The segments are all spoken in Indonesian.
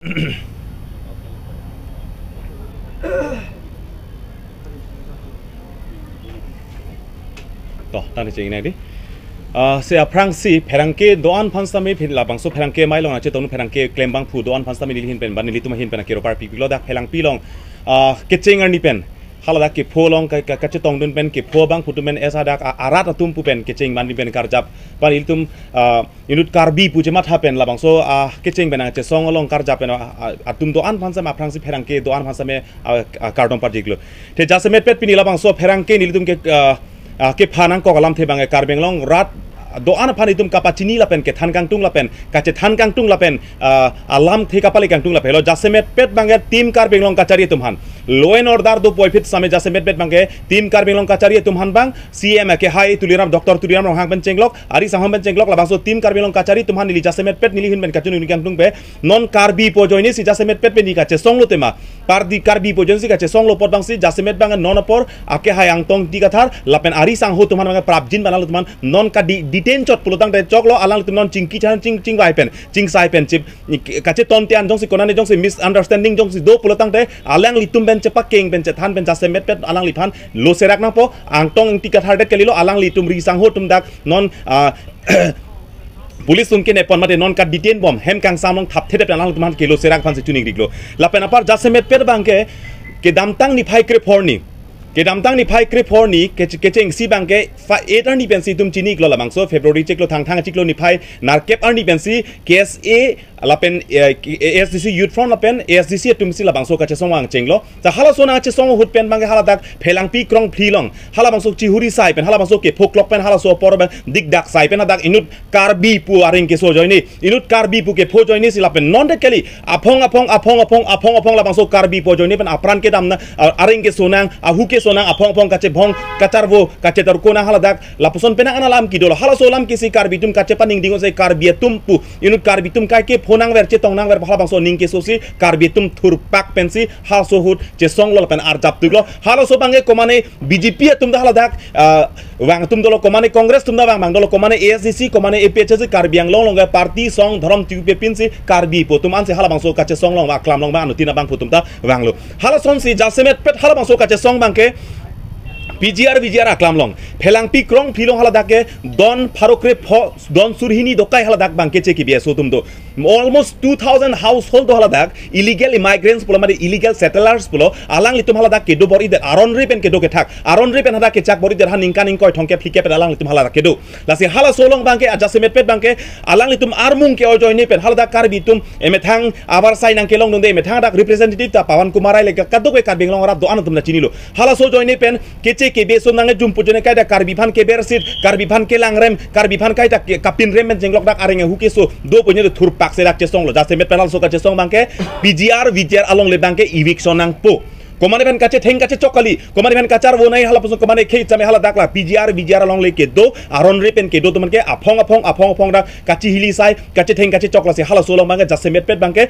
तो तने चाहिए ना ये से अफ्रांसी फेरंगे दोन फंसता में फिर लाभांश तो फेरंगे माय लोना चाहिए तो उन फेरंगे क्लेम बैंक फूड दोन फंसता निली लिहिन पेन बने लितु महिन पेन केरोपार पीपलों दा फेरंग पीलों किचिंग अंडी पेन halada ke pholong ka ka che tong dun pen ke pho bang putu men esa dak arata tum pu pen ke ching man pen kar jap pan il tum inut kar bi pu che mat hapen labang so ke ching ben che song long kar japen tum do an phansa ma si pherang ke do an phansa me kar dom par jiglo te jase met pet pinila bang so pherang ke nil tum ke के फानांग कगलाम थे बांगे कारबेंगलोंग rat doan pani tum kapa chini lapen ke than kangtung lapen kache than kangtung lapen alam the kapali tung lapen lo jase met pet bange tim kar benglong kachari e han loen ordar do poifit same jase met pet bange tim kar benglong kachari e han bang cm ke hai tuliram doktor tuliram rohang ben chenglok ari saham ben chenglok labaso tim kar benglong kachari e han nili jase met pet nili hin ben kachun kang tung be non karbi pojoini si jase met pet pe ni song songlo tema par di karbi pojoini si kache songlo pot bang si jase met bang non por ake hai angtong di katar lapen ari sang ho tumhan bange prabjin banalo tumhan non ka di diten chot pulotang de choklo alang tumnon chingki chan ching ching vai pen ching sai pen chip kache ton te anjong si konane jong si misunderstanding jong si do pulotang de alang litum ben chepa keng ben chethan ben jase met pet alang lithan lo serak na po angtong ti kathar de kelilo alang litum ri sang ho tum dak non police उनके ने पन मते नॉन का डिटेन बम हेम कांग सामंग थापथे पे नाल तुमान केलो सेरांग फान से चुनिंग रिगलो लापेना पर जासे मेत पेर बांगे के दामतांग निफाई करे फोरनी กิดำตั้งนี่ไพ่คริปฮอร์นี่เกจเกจเองซีบังเกฟ้าเอทันนี่เป็นสีดุมจีนี่กลัวละมังโซ่เฟบรุรีเจกลัวทางทางจิกลัวนี่ไพ่นาร์เก็บอันนี่เป็นสีเคสเอ lapen eh, eh, ASDC youth front lapen ASDC eh, tumsi la bangso kache song wang chenglo ta hala sona ache song hut pen bangge hala dak phelang pi krong philong hala bangso chi huri sai pen hala bangso ke phok lok pen hala so por ben dik dak sai pen dak inut karbi pu aring ke so joini inut karbi pu ke pho joini si lapen non de kali aphong aphong aphong aphong aphong aphong la bangso karbi po joini pen apran ke damna aring ke sonang ahu ke sonang aphong aphong kache bhong kachar vo kache tar kona hala dak lapuson pen ana lam ki dol hala so lam kisi karbi tum kache paning dingo se bi tum pu inut bi tum kai ke ফোনাংবের চে তংনাংবের ভালা বাংসো নিংকে সোসি কার্বিতুম থুর পাক পেনসি হাসো হুট চে সংলল পেন আর জাপতুগলো হালো সো বাংগে কমানে বিজেপি তুম হালা দাক ওয়াং তুম দল কমানে কংগ্রেস তুম দা বাং দল কমানে এএসসিসি কমানে এপিএচএসি কার্বিয়াং লং লঙ্গে পার্টি সং ধরম টিউপে পিনসি কার্বি পোতুম আনসে হালা বাংসো কাছে সং লং বা ক্লাম লং বা আনুতিনা বাং পুতুম দা ওয়াংলো হালা সনসি জাসেমেট পেট হালা বাংসো কাছে সং বাংকে পিজিআর বিজিয়ার আকলাম লং ফেলাং পি ক্রং ফিলং হালা দাকে দন ফারকরে ফ দন সুরহিনী দকাই হালা দাক বাংকে চেকি বিয়া সুতুম দো almost two thousand household হালা দাক ইলিগেল ইমাইগ্রেন্টস বলো মানে ইলিগেল সেটেলার্স বলো আলাং লিতুম হালা দাক কেডো বরি দের আরন রে পেন কেডো কে থাক আরন রে পেন হাদা কে চাক বরি দের হা নিংকা নিং ঠংকে ফিকে পেন আলাং লিতুম হালা দাক কেডো লাসি হালা সোলং বাংকে আজাসে মেট পেট বাংকে আলাং লিতুম আর মুং কে অজয় নে পেন হালা দাক কার বিতুম এমেথাং আবার সাই সাইনাং কেলং নন্দে এমেথাং দাক রিপ্রেজেন্টেটিভ তা পাওয়ান কুমারাই লেকা কাদো কে কার বিংলং রা দো আনতুম না চিনিলো হালা সো জয় নে পেন কেচে kebe so nange jumpu jone kaida karbi phan kebe rasit karbi phan ke langrem karbi phan kaida kapin rem men jenglok dak arenge huke so do ponye de thur pak se dak chesong lo jase met penal so ka chesong bangke pgr vgr along le bangke eviction nang po कोमाने बहन काचे ठेंग काचे चौकली कोमाने बहन काचार वो नहीं हला पसंद कोमाने खेत समय हला दाखला पीजीआर बीजीआर लॉन्ग लेके दो आरन रे पेन के दो तुमन के अफोंग अफोंग अफोंग अफोंग रा काची हिली साय काचे ठेंग काचे चौकला से हला सोलो मांगे जसे मेट पेट बांगे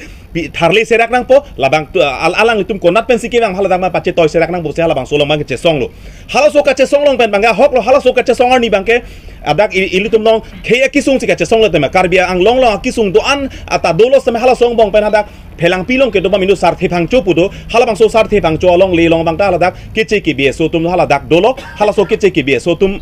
थारले से रखना पो लाबांग आल आलंग तुम कोनात पेन सिके बांग हला दामा पाचे तोय से रखना पो से हला बांग सोलो मांगे चे सोंगलो हला सो काचे सोंगलों पेन बांगे हक लो हला सो काचे सोंगर नी बांगे adak ilu tum nong khaya kisung sika chesong le tema karbia ang long long kisung do an ata dolo sama hala song bong pen adak pelang pilong ke do minu sar the phang chu do hala bang so sar the phang chu long le long bang ta hala dak kichi ki bie so tum hala dak dolo hala so kichi ki bie so tum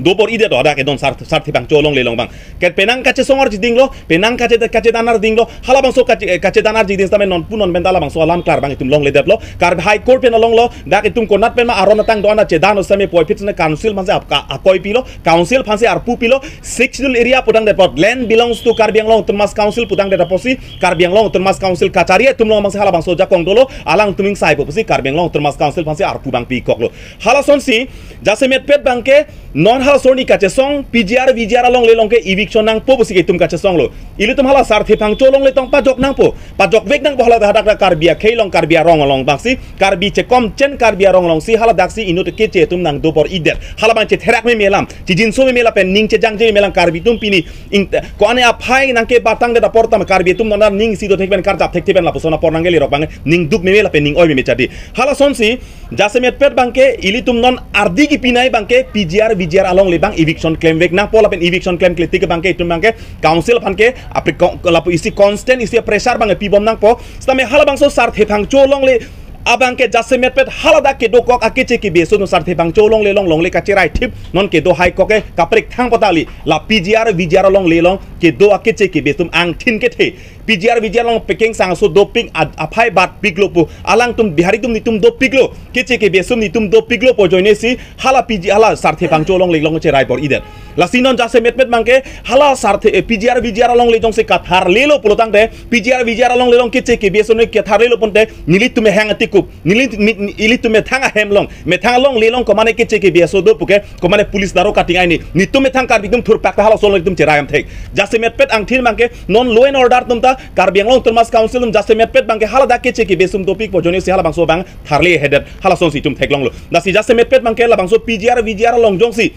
dopor ide to adake don sarth sarthi bang cholong lelong bang ket penang kache songor ji dinglo penang kache kache danar dinglo hala bang so kache eh, kache danar ji ding tamen non punon ben dala bang so alam klar bang tum long le deplo kar high court pen long lo da ke tum konat pen ma aron tang dona che dan osame poi pitne council manse apka akoi pilo council phanse arpu pilo sectional area putang depot land belongs to biang long tum mas council putang de posi karbiang long tum mas council kacharia tum long manse hala bang so jakong dolo alang tuming sai posi biang long tum mas council phanse arpu bang pikok lo hala sonsi jase met pet bang ke non halo soni kache song PGR VGR long le long ke eviction nang po bosike tum kache song lo ilu tum hala sarthi phang le tong pajok nang po pajok vek nang po da dak karbia bia khei long rong long baksi karbi bi che kom chen kar rong long si hala daksi inu te keche tum nang dopor ider idet hala ban che therak me melam chi jinso me mela pen ning che jang melang kar tum pini ing ko ane a nang ke batang da portam karbi tum nang ning si do thekben kar jap thekte ben la por nang geli rok bang ning duk me mela pen ning oi me me chadi hala son si jase met pet bang ke ili tum non ardi ki pinai bang ke PGR VGR along bang eviction claim vek na pol apen eviction claim bang ke itum bang ke council phan ke apri lapu isi constant isi pressure bangke pibom nang po stame bang so sart hepang cholong le abang ke jase met pet hala da ke do kok akeche ki beso no sarthe bang cholong le long long le kache rai thip non ke do hai kok ke kaprik thang patali la pgr vgr long le long ke do akeche ki besum ang thin ke the PGR VGR long peking sang so doping aphai bat piglo po alang tum bihari tum nitum do piglo keche ke besum nitum do piglo po joine si hala PG hala sarthe pangcho long leglong che raipor ider lasinon jase met met mangke hala sarthe PGR VGR long lejong se kathar lelo polo tangte PGR VGR long lelong keche ke besum ne kathar lelo ponte nilit tume hang atikup nilit ilit tume thanga hem long me thanga long lelong komane keche ke beso do puke komane police daro kating aini nitum me thang kar bigum thur pakta hala solong tum che raim thek jase met pet ang thil mangke non law and order tum ta long termas jasa jase pet bangke hala dak keche ki besum topik po joni se hala bangso bang tharli headed hala son si tum lo nasi jase pet bangke la bangso pgr vgr jong si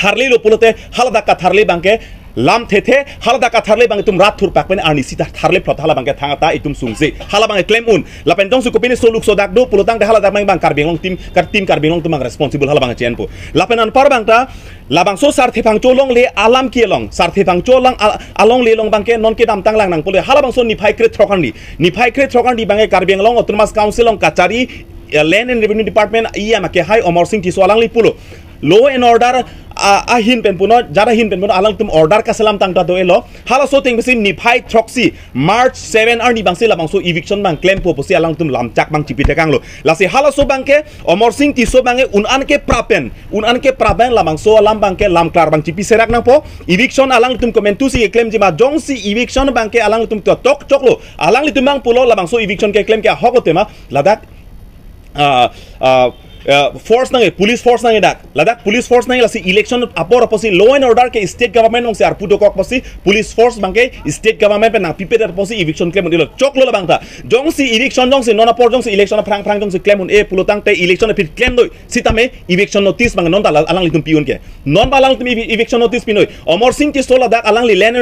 থারলির ওপলতে হালদা কা থারলি বাংকে লাম থে হালদা কা থারলে বাং তুম রাত থুর পাকবেন আর নিশি তা থারলে ফ্রত হালা বাংকে তা ইতুম সুংসে হালা বাং ক্লেম উন লাপেন দং সুকো পিনে সোলুক সোদাক দো পুলতাং দে হালা দা বাং কার বেলং টিম কার টিম কার বেলং তুমাং রেসপন্সিবল হালা বাং চেন পো লাপেন আন পার বাংটা লাবাং সো সার থেফাং চোলং লে আলাম কি লং সার থেফাং চোলং আলং লে লং বাংকে নন কে দাম তাং লাং নাং পোলে হালা বাং সো নিফাই ক্রে থ্রকান্ডি নিফাই ক্রে থ্রকান্ডি বাংকে কার বেলং অটোনমাস কাউন্সিলং কাচারি ল্যান্ড এন্ড রেভিনিউ ডিপার্টমেন্ট ইয়া আমাকে হাই অমর সিং টিসো আলাং লি পুলো law and order uh, a hin pen puno jara hin pen puno alang tum order ka salam tang ta do elo hala so ting bisi niphai throxi march 7 ar ni bangse labang eviction bang claim po posi alang tum chak bang chipi dekang lo lasi hala so bang ke omor sing ti so bang e an ke prapen an ke prapen labang so alam bang ke lam klar bang chipi serak nang po eviction alang tum tu si claim jima jong si eviction bang ke alang tum to tok tok lo alang li tum bang pulo labang so eviction ke claim ke hokotema ladak uh, uh, force uh, नांगे police force नांगे डाक लदाख police force नांगे लासि election आपर अपसि law and order के state government नंगसे आर पुटो कक पसि पुलिस फोर्स बांगे स्टेट गवर्नमेंट पे ना पिपे दर पसि इविक्शन क्लेम दिलो चोक लो बांगता जोंसि इलेक्शन जोंसि नोना पर जोंसि इलेक्शन फ्रांग फ्रांग जोंसि क्लेम उन ए पुलोतांग ते इलेक्शन फिर क्लेम दो सितामे इविक्शन नोटिस बांगे नोन ताला अलांग लितुम पिउन के नोन बालांग तुम इविक्शन नोटिस पिनोय अमर सिंह किस्तो लदाख अलांग लि लैंड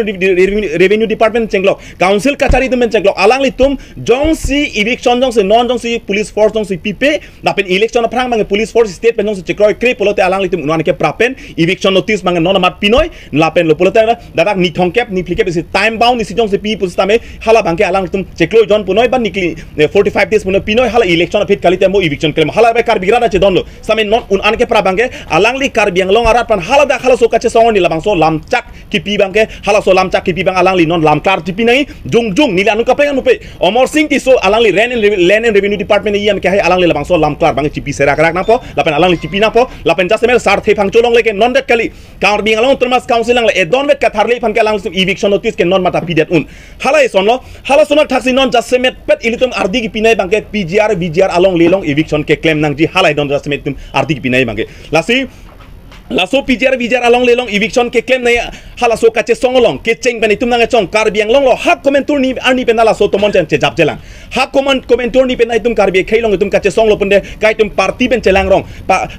रेवेन्यू डिपार्टमेंट चेंगलो काउंसिल कचारी तुम चेंगलो अलांग लितुम जोंसि इविक्शन जोंसि नोन जोंसि पुलिस फोर्स जोंसि पिपे नापेन इलेक्शन फ्रांग mangen police force statement nung sa Chikroy Kri polote alang litim unuan ke prapen eviction notice mga non amat Pinoy lapen lo pulote dadak ni thongkep ni flikep isi time bound ni sijong se pi me hala bangke alang litim Chikroy jon punoy ban nikli 45 days punoy Pinoy hala election fit kalite mo eviction klem hala be kar bigrana che don lo same non unan ke prabangke alang li kar biang long arat pan hala da hala so kache song ni labang so lamchak ki pi bangke hala so lamchak ki pi bang alang li non lam kar ti pi nai jung jung nila lanu kapeng pe Omor Singh ti so alang li ren and revenue department ni yam ke hai alang li labang so lam kar bang ti pi sera kerak napo lapen alang lichipi napo lapen jasemel sarthe phang cholong leke non det kali kaur bing alang utramas council lang le e don vet kathar le phang kalang sim eviction notice ke non mata pidet un halai sonlo halai sonak thaksi non jasemet pet ilitum ardi ki pinai bangke pgr vgr alang lelong eviction ke claim nang ji halai don jasemet tum ardi ki pinai bangke lasi laso pijar bijar along lelong eviction ke claim na hala so kache songolong ke cheng bani tum nanga chong kar biang long lo ha comment tur ni ani pe nala so to mon che jap jelang ha comment comment tur ni pe nai tum kar bi khailong tum kache songlo punde kai tum party ben chelang rong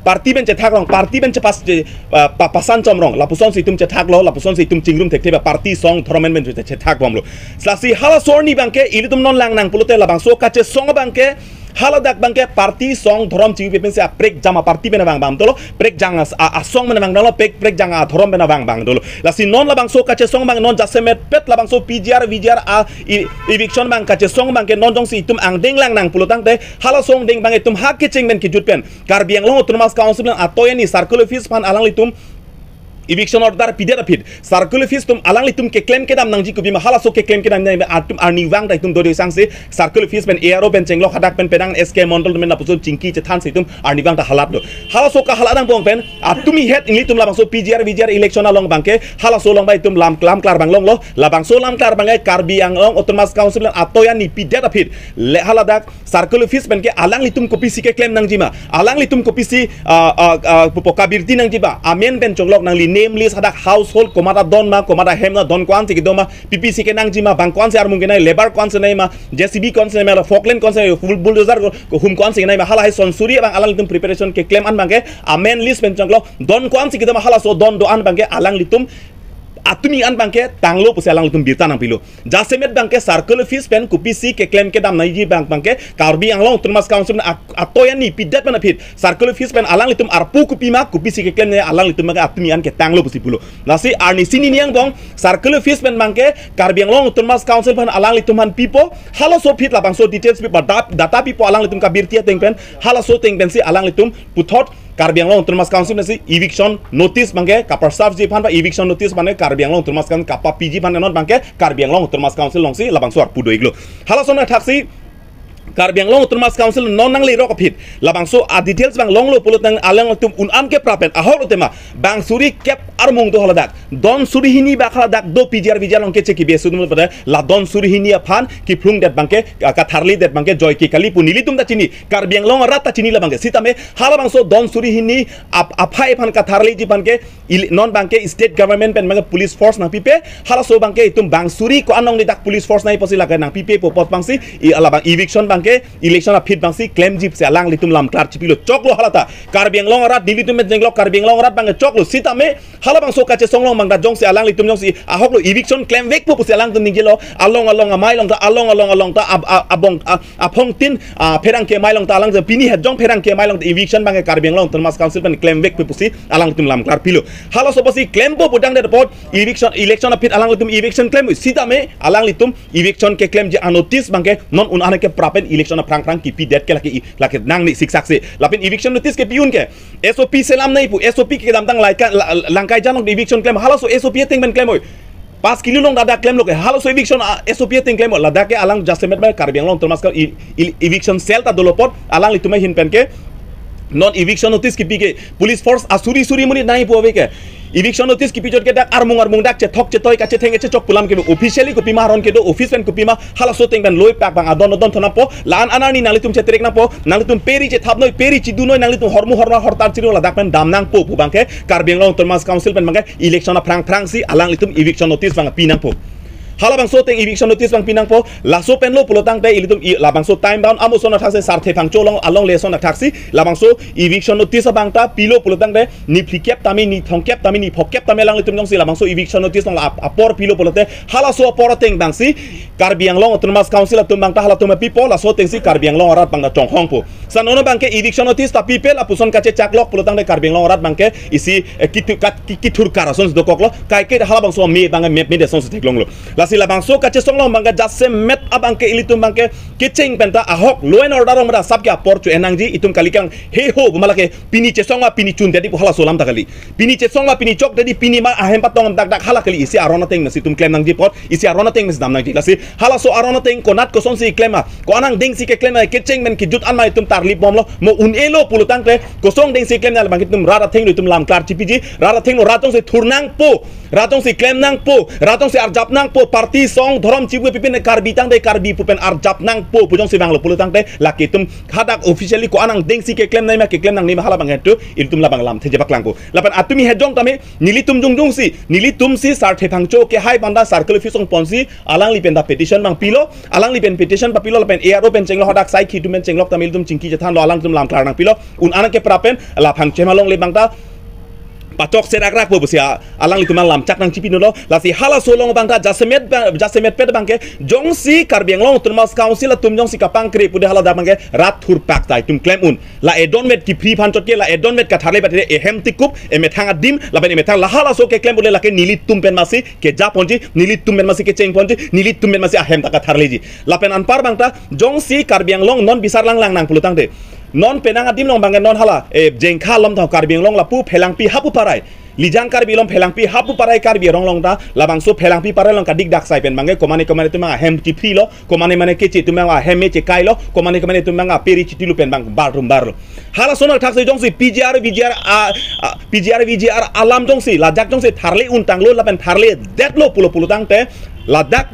party ben che thak rong party ben che pas pa pasan chom rong la puson si tum che thak lo la puson si tum chingrum thek theba party song thromen ben che thak bom lo slasi hala so ni bangke ili tum non lang nang pulote la bang so kache song bangke hala dak bangke parti song dorom chi pepen sia prek jama parti bena bang bang dolo prek jang a, a song bena bang dolo prek prek jang a dorom bena bang bang dolo la si non la bang so kache song bang non jase met pet la bang so pgr vgr a eviction bang kache song bang ke non jong si itum ang ding lang nang tang te hala song ding bang itum e hak ke men ben pen jut pen kar biang long autonomous council a toyani sarkulo fis pan alang litum eviction order pidera pid Circle fees tum alang li tum ke claim ke dam nang ji kubi ma hala so ke claim ke dam nai ar tum ar niwang dai tum dori sang se fees pen aero pen chenglo khadak pen pedang sk mondol men na pusul chinki che than se tum arni wang ta halap do hala so ka halang bong pen ar i head ini tum labang so pgr vgr election along bangke hala so long bai tum lam klam klar bang long lo labang so lam klar bangai karbi ang long otomas council atoya ni pidera pid le haladak circle fees pen ke alang li tum si ke claim nang ma alang li tum kopisi di nang ba amen pen chonglok nang li nameless hada household komata don ma komata hem na don kwanti ki doma ppc ke nang jima bank kwanti ar mungi nai labor kwanti nai ma jcb kwanti nai ma falkland kwanti nai full bulldozer ko hum kwanti nai ma hala hai sonsuri ebang alang litum preparation ke claim an bangke a man list pen chanklo don kwanti ki doma hala so don do an bangke alang litum atuni an banke tanglo puse alang lutum birta nang pilo jasemet banke circle fees pen kupi si ke claim ke dam nai ji bank banke karbi ang long tunmas council atoya ni pidat mana fit circle fees pen alang litum arpu kupi ma kupi si ke claim ne ya, alang litum maka atuni an ke tanglo pusi pulo. Nasi arni sini yang dong circle fees pen banke karbi ang long turmas council pen alang litum han pipo halo so fit labang so details pipo data pipo alang litum ka birtia teng pen halo so teng pen si alang litum putot Karbi Anglong autonomous council আছে eviction notice বাংকে কাপাৰ চাফ যি ফান বা eviction notice মানে Karbi Anglong autonomous council কাপা পি জি ফান এনত বাংকে কাৰ্বি আংলং অন্তৰ্মাস কাউঞ্চিল লংছি লাবাংছো আৰু পুদৈ গ্লো হালাচন থাকছি Karbiang long Autonomous Council non nang liro kapit. Labang so a details bang long lo pulot ng alang tum unam ke prapen ahol tema bang suri kep armung do haladak. Don suri hini ba haladak do PGR vija long ke cheki besu dum pada la don suri hini afan ki phung det bangke ka tharli det bangke joy ki kali punili tum da chini Karbiang long rata chini labangke sitame halabang so don suri hini ap afai fan ka tharli ji bangke non bangke state government pen bangke police force na pipe hala so bangke tum bang suri ko anong ni dak police force na ipasi lagai nang pipe po pot bangsi i alabang eviction bang lamke election a fit bangsi claim jip se alang litum lam klar chipilo choklo halata karbiang long rat dili tum jenglo karbiang long rat bange choklo sita me halabang so kache songlong mangda jong se alang litum jong si ahoklo eviction claim vek pu se alang tum ningilo along along a mailong ta along along along ta abong apong tin perang ke mailong ta alang je pini he jong perang ke mailong eviction bange karbiang long tum mas council pen claim vek pu si alang tum lam klar pilo halo so posi claim po budang de report eviction election a fit alang litum eviction claim sita me alang litum eviction ke claim je anotis bangke non unahne ke prapen election na prang prang kipi det ke laki laki nang ni siksak se lapin eviction notice ke piun ke SOP selam nai pu SOP ke dam tang laika langkai janok eviction claim halo so SOP ting men claim hoy पास किलो लोग दादा claim लोग हालो सो eviction SOP थिंग claim लदा के आलांग जस्टमेट में कार्बियांग लोंग तोमास का इविक्शन सेल ता दोलोपट आलांग लितुमे हिन पेन के नॉन इविक्शन नोटिस किपी के पुलिस फोर्स असुरी सुरी मुनी नाही पोवे के eviction notice kipi jor kedak armung armung dak cethok cetoy kache thenge che chok pulam kelo officially kupi ma ron kedo office pen kupi mah, hala so teng loy pak bang adon adon thona po lan anani nali tum chetrek na po nali tum peri che thap peri chi dunoi nali tum hormu horma hortar chiro la dak pen damnang po pu bangke karbeng long tormas council pen bangke election a frang frang si alang litum eviction notice bang pinang po halabang so teng eviction notice bang pinang po laso pulo tang te ilitum labang so time bound amo sona thakse sarthe phang cholong along le sona thaksi labang so eviction notice bang ta pilo pulotang te ni phikep tami ni thongkep tami ni phokep tami lang litum jongsi labang so eviction notice long apor pilo pulote halaso apor teng bang si karbiang long autonomous council atum bang ta halatum pipo laso teng si karbiang long rat bang na chong hong po ono bang ke eviction notice ta people apuson kache chaklok pulotang te karbiang long rat bang ke isi kitu kat kitur do koklo kai ke halabang so me bang me me desons lo las sila bang so kache song long bangka jase met ab angke ilitum bangke kiching penta ahok loen and order omra sab kya porchu enang ji itum kang he ho malake pini che songwa pini chun dedi hala solam takali pini che songwa pini chok dedi pini ma ahem patong dak dak hala kali isi arona teng nasi tum klem nang ji por isi arona teng nasi dam nang ji lasi hala so arona teng konat son si klema ko anang ding si ke klema kiching men ki jut an ma itum tarli bom lo mo un elo pulutang kle kosong ding si klem nal bangki tum rara teng itum lam klar chi ji rara teng no ratong se thurnang po ratong si klem nang po ratong si arjap nang po parti song dhorom chibu pipin karbi tang de karbi pupen ar jap nang po pujong si bang lo pulu tang de la tum hadak officially ko anang deng si ke klem nai ma ke klem nang ni mahala bang hetu il tum la bang lam theje baklang ko lapan atumi hejong tame nili tum jung jung si nili tum si sar the phang cho ke hai banda circle fi song ponsi alang lipen da petition mang pilo alang lipen petition pa pilo lapen air open lo hadak sai khitu men chenglok tamil tum chingki jethan lo alang tum lam klar nang pilo un anang ke prapen la phang chemalong le bang ta patok ser agrak bo busia alang itu malam cak nang chipino lo la si hala solong bangka jasemet jasemet pet bangke jong si karbiang long tun mas council tum jong si kapang kri pude hala da bangke rat thur pak tai tum klem un la edon met ki phi phan la edon met ka thale e e bat e hem tikup e methanga dim la ben methang la hala so ke klem bole la ke nilit tum pen masi ke ja ponji nilit tum pen masi ke cheng ponji nilit tum pen masi a hem ta ka tharle ji la pen anpar bangta jong si karbiang long non bisar lang lang nang pulutang de non penang atim long bangen non hala e jengkha lom thaw karbi long la pu phelang pi hapu parai lijang karbi lom phelang pi hapu parai karbi rong long da labang so phelang pi parai long ka dik dak sai pen mangai komane komane tuma hem ti phi lo komane mane ke che tuma wa heme che kai lo komane komane tuma nga peri chi tilu pen bang bar rum bar lo hala sonal thak se jong si pgr vgr a pgr vgr alam jong si lajak jong si tharle un tang lo la pen tharle det lo pulo pulo tang te ladak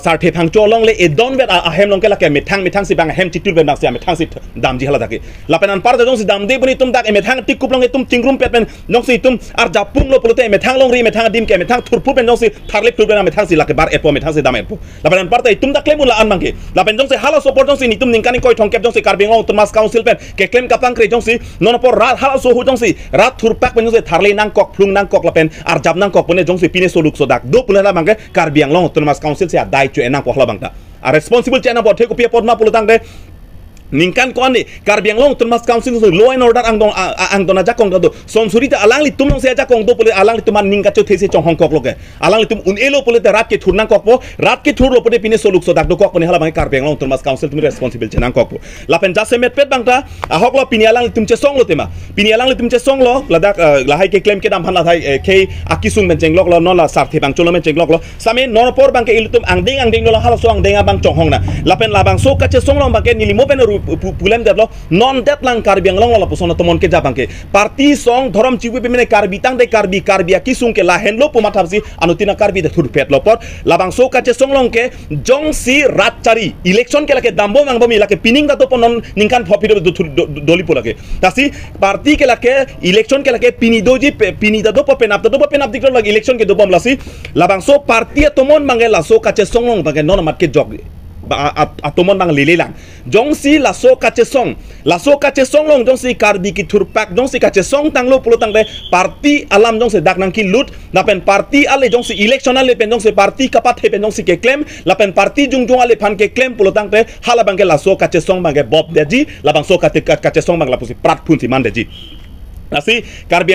sar the phang cholong le e don bet a hem long ke la ke mithang mithang si bang hem chi tur ben bang si mithang si dam ji hala daki lapenan par da jong si dam de buni tum dak e mithang tik kup long e tum tingrum pet ben nong si tum ar ja pung lo pulute e mithang long ri mithang dim ke mithang thur pu ben jong si tharle tur ben mithang si la ke bar e po mithang si dam e po lapenan par da tum dak le mun la an mang ke lapen jong si hala support jong si ni tum ning kani koi thong kep jong si karbing long tum mas council pen ke claim kapang kre jong si non por rat hala so hu jong si rat thur pak ben jong si tharle nang kok phlung nang kok lapen ar jab nang kok pune jong si pine soluk so dak do pulana mang ke car biang long tu nama council saya dai tu enang kuah labang tak. A responsible tu enang buat teku pihak pot ma pulutang deh. Ningkan ninkan koani karbiang long tun mas council so law order ang dong ang dong ajakong do sonsuri ta alangli tumlong se ajakong do pole alangli tuman ninka cho these chong hongkok loke alangli tum un elo pole ta rat ke thurna kokpo rat ke thurlo pole pine so luk dak do kokpo ni hala bang karbiang long tun mas council tum responsible chen ang kokpo lapen jase met pet bangta ahok lo pini alangli tum che song lo tema pini alangli tum che song lo ladak eh, lahai ke claim ke dam han lathai eh, ke akisung men chenglok lo non la sarthi bang cholo men chenglok lo same norpor bang ke ilutum ang ding ang ding lo hala so ang ding bang chong hong na lapen labang so kache song lo bang ke nilimo pen ru pulem de blok non det lang karbi ang langwala puso na tomon ke japanke parti song dhorom chiwi pe mene karbi tang de karbi karbi ki sung ke la lo puma thapsi anu tina karbi de thur pet lo labang so ka song long ke jong si rat chari election ke lake dambo mang bami lake pining da to non ningkan phopiro doli pulake tasi parti ke lake election ke lake pini doji pini da do pe nap da do pe nap diklo election ke do bom lasi labang so parti tomon mangela so ka che song long bange non mat ke jog atomo nang lele lang jong si laso kache song laso kache song long jong si karbi ki turpak jong si kache song tang lo pulo tang le parti alam jong si dak nang ki lut na pen parti ale jong si election ale pen jong si parti kapat he pen jong si ke la pen parti jung jong ale pan ke claim pulo tang te hala bang ke laso kache song bang ke bob de ji la bang so kache kache song bang la pusi prat pun si man de ji Asi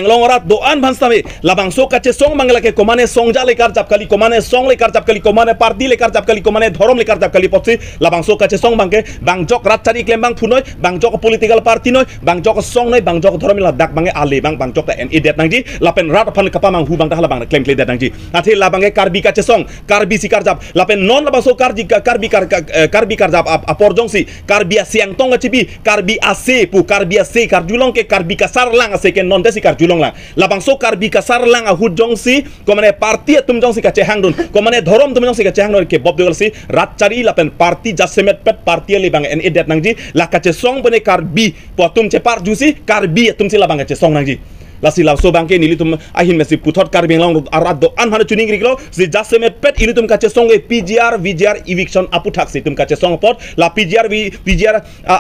long orat doan banstami labang soka kache song mangla ke komane songja le kar kali komane song le kar kali komane parti le kar kali komane dhorom le kar japkali popsi labang soka kache song bangke rat ratchari klem bang phunoi jok political party noi jok song noi jok dhorom la dak bange ale bang bang ta en idet nangji lapen rat phan kapa mang hu bang ta labang klem klem det nangji athe labang ke karbi kache song karbi si kar jap lapen non labang so kar ji karbi kar karbi kar jap jong si karbi asiang tong chibi karbi ase pu karbi ase kar julong ke karbi ka lang seken non desi kar julong la labang so kar bi kasar lang a hut jong si komane parti tum jong si ka chehang dun komane dhorom tum jong si ka chehang dun ke bob de si rat cari lapen parti jasemet pet parti le bang en edet nang ji la ka che song bone karbi, bi po tum che par ju si kar bi tum si labang che song nang ji la si la so banke nili tum ahin mesi karbi lang rut arad do an hana chuning riklo si jasse me pet ini tum kache songe PGR VGR eviction apu thaksi tum kache song pot la PGR v PGR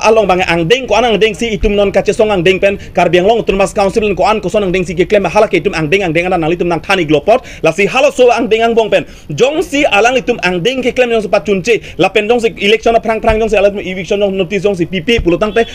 along bang ang deng ko anang deng si itum non kache song ang deng pen karbi long tum mas council ko an ko ang deng si ke klem ke itum ang deng ang deng ana nali nang tani glo pot la si hala so ang deng ang bong pen jong si alang itum ang deng ke klem jong pa chunche la pen jong si election prang prang jong si alang eviction jong notice jong si PP pulotang pe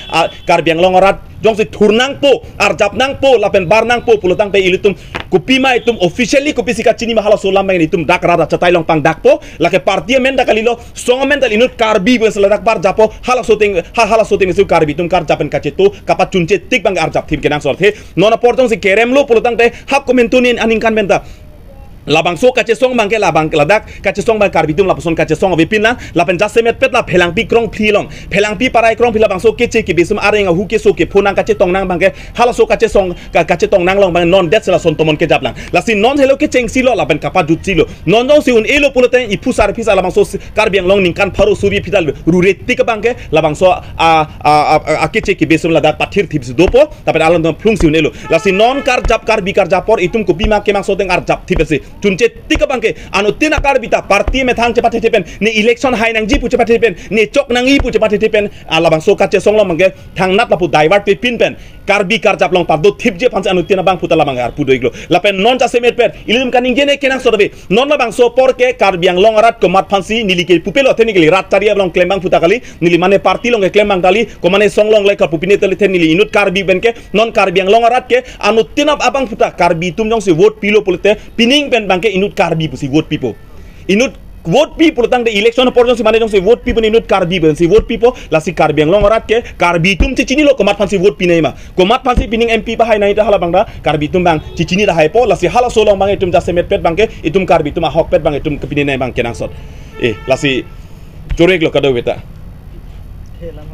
karbi long rat jong si turnang po ar nang po lapen bar nang po pulutang pe ilitum kupima itum officially kupi sika chini mahala sulam main itum dak rada chatai long pang dak po lake partia men dak alilo song men dak inut karbi bes ladak bar japo hala soting hal hala soting isu karbi tum kar japen kacetu kapat kapa tikbang tik bang ar jap thim kenang sorte nona portong si kerem lo pulutang pe hak komentunin aningkan men la bang so kache song la ke la dak ladak kache song bang karbitum la person kache song vipin la la pen jase met pet la pelang pi krong long pelang pi parai krong la bang so kache ki besum are nga ke so ke phonang kache tong nang bang hala so kache song ka kache tong nang long bang non det la son tomon ke japlang la si non hello ke cheng silo la pen kapa du silo non non si un elo pulote i pusar pisa la bang so karbiang long ning kan pharo suri pital ruretti ke tik ke la bang so a a a keche ki besum la dak do po dopo tapen alon plung si un elo la si non kar jap kar bi kar japor itum ko bima ke mang so teng ar jab tipesi chumche tika bangke ano tina karbita parti me thang che pathe tepen ni election hai nang ji puche pathe tepen ni chok nang i puche pathe tepen ala bang so kache songlo mangke thang nat lapu divert pe pin pen karbi kar jap long pardo thip je panch ano tina bang putala bang ar pudoi glo lapen non cha semet pen ilim kaning gene kenang sodabe non la bang so por ke karbiang long arat ko mat phansi nili ke pupelo theni gili rat tari long claim bang putakali nili mane parti long claim bang dali ko mane songlong le kapupine tele theni nili inut karbi ben ke non karbiang long arat ke ano tina abang puta karbi tum jong se vote pilo pulte pining pen Indian ব্যাংকে ইনুত কাৰ বি বুজি vote পিপ ইনুত vote পি পুলতান দে ইলেকশ্যন পৰ্যন্ত মানে জংছে ভোট পি পুনি ইনুত কাৰ বি বুজি ভোট পিপ লাচি কাৰ বেংলং ৰাতকে কাৰ বি তুম চিচিনি লোক কমাত ফাঁচি ভোট পিনে মা কমাত ফাঁচি পিনিং এম পি বাহাই নাই তাহলে বাংলা কাৰ বি তুম বাং চিচিনি ৰাহাই প লাচি হালা চৌল বাং ইটুম যাছে মেট পেট বাংকে ইটুম কাৰ বি তুম আহক পেট বাং ইটুম পিনে নাই বাং কেনাছত এ লাচি চৰে এক লোক দেউ বেটা খেলা